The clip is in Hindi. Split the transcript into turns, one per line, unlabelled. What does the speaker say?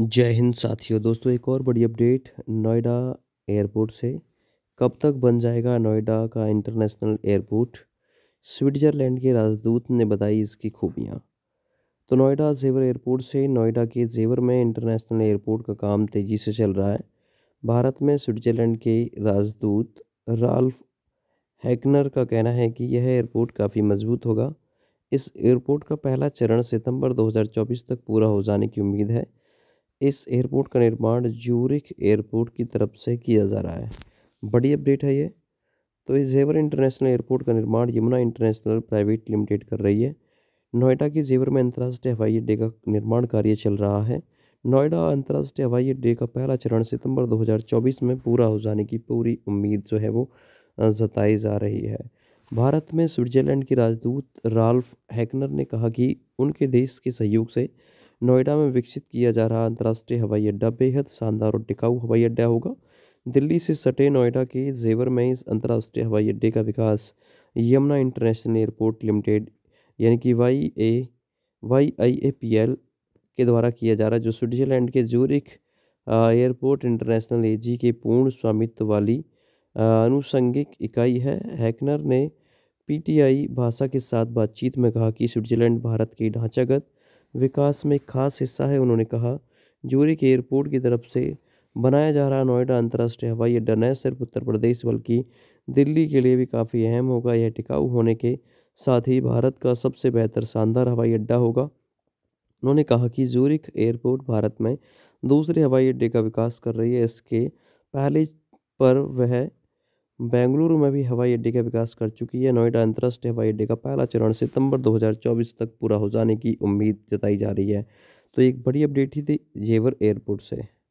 जय हिंद साथियों दोस्तों एक और बड़ी अपडेट नोएडा एयरपोर्ट से कब तक बन जाएगा नोएडा का इंटरनेशनल एयरपोर्ट स्विट्जरलैंड के राजदूत ने बताई इसकी खूबियाँ तो नोएडा जेवर एयरपोर्ट से नोएडा के जेवर में इंटरनेशनल एयरपोर्ट का काम तेज़ी से चल रहा है भारत में स्विट्जरलैंड के राजदूत राल्फ हैकनर का कहना है कि यह एयरपोर्ट काफ़ी मजबूत होगा इस एयरपोर्ट का पहला चरण सितंबर 2024 तक पूरा हो जाने की उम्मीद है इस एयरपोर्ट का निर्माण जूरिक एयरपोर्ट की तरफ से किया जा रहा है बड़ी अपडेट है ये तो इस जेवर इंटरनेशनल एयरपोर्ट का निर्माण यमुना इंटरनेशनल प्राइवेट लिमिटेड कर रही है नोएडा के जेवर में अंतर्राष्ट्रीय हवाई अड्डे का निर्माण कार्य चल रहा है नोएडा अंतर्राष्ट्रीय हवाई अड्डे का पहला चरण सितंबर 2024 में पूरा हो जाने की पूरी उम्मीद जो है वो जताई जा रही है भारत में स्विट्जरलैंड के राजदूत राल्फ हैकनर ने कहा कि उनके देश के सहयोग से नोएडा में विकसित किया जा रहा अंतर्राष्ट्रीय हवाई अड्डा बेहद शानदार और टिकाऊ हवाई अड्डा होगा दिल्ली से सटे नोएडा के जेवर में इस अंतर्राष्ट्रीय हवाई अड्डे का विकास यमुना इंटरनेशनल एयरपोर्ट लिमिटेड यानी कि Y A Y I A P L के द्वारा किया जा रहा है जो स्विट्जरलैंड के Zurich airport international A G के पूर्ण स्वामित्व वाली अनुसंगिक इकाई है हैकनर ने पीटीआई भाषा के साथ बातचीत में कहा कि स्विट्जरलैंड भारत के ढांचागत विकास में खास हिस्सा है उन्होंने कहा के एयरपोर्ट की तरफ से बनाया जा रहा नोएडा अंतर्राष्ट्रीय हवाई अड्डा न सिर्फ उत्तर प्रदेश बल्कि दिल्ली के लिए भी काफ़ी अहम होगा यह टिकाऊ होने के साथ ही भारत का सबसे बेहतर शानदार हवाई अड्डा होगा उन्होंने कहा कि जूरिक एयरपोर्ट भारत में दूसरे हवाई अड्डे का विकास कर रही है इसके पहले पर वह बेंगलुरु में भी हवाई अड्डे का विकास कर चुकी है नोएडा अंतर्राष्ट्रीय हवाई अड्डे का पहला चरण सितंबर 2024 तक पूरा हो जाने की उम्मीद जताई जा रही है तो एक बड़ी अपडेट ही थी जेवर एयरपोर्ट से